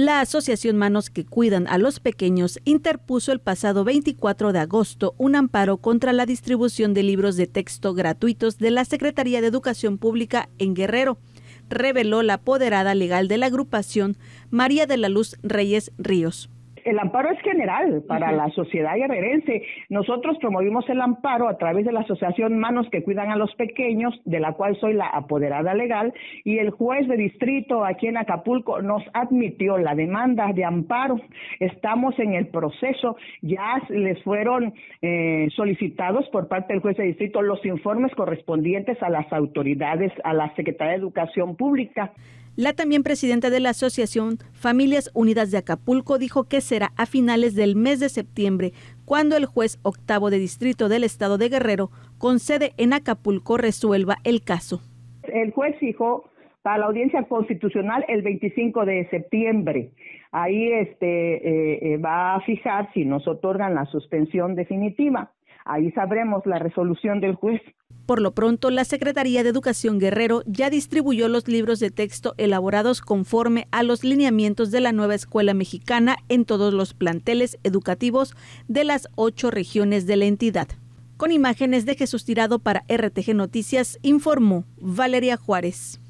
La Asociación Manos que Cuidan a los Pequeños interpuso el pasado 24 de agosto un amparo contra la distribución de libros de texto gratuitos de la Secretaría de Educación Pública en Guerrero, reveló la apoderada legal de la agrupación María de la Luz Reyes Ríos el amparo es general para la sociedad guerrerense. Nosotros promovimos el amparo a través de la Asociación Manos que Cuidan a los Pequeños, de la cual soy la apoderada legal, y el juez de distrito aquí en Acapulco nos admitió la demanda de amparo. Estamos en el proceso, ya les fueron eh, solicitados por parte del juez de distrito los informes correspondientes a las autoridades, a la Secretaría de Educación Pública. La también presidenta de la Asociación Familias Unidas de Acapulco dijo que será a finales del mes de septiembre cuando el juez octavo de distrito del estado de Guerrero, con sede en Acapulco, resuelva el caso. El juez dijo para la audiencia constitucional el 25 de septiembre. Ahí este, eh, eh, va a fijar si nos otorgan la suspensión definitiva. Ahí sabremos la resolución del juez. Por lo pronto, la Secretaría de Educación Guerrero ya distribuyó los libros de texto elaborados conforme a los lineamientos de la nueva escuela mexicana en todos los planteles educativos de las ocho regiones de la entidad. Con imágenes de Jesús Tirado para RTG Noticias, informó Valeria Juárez.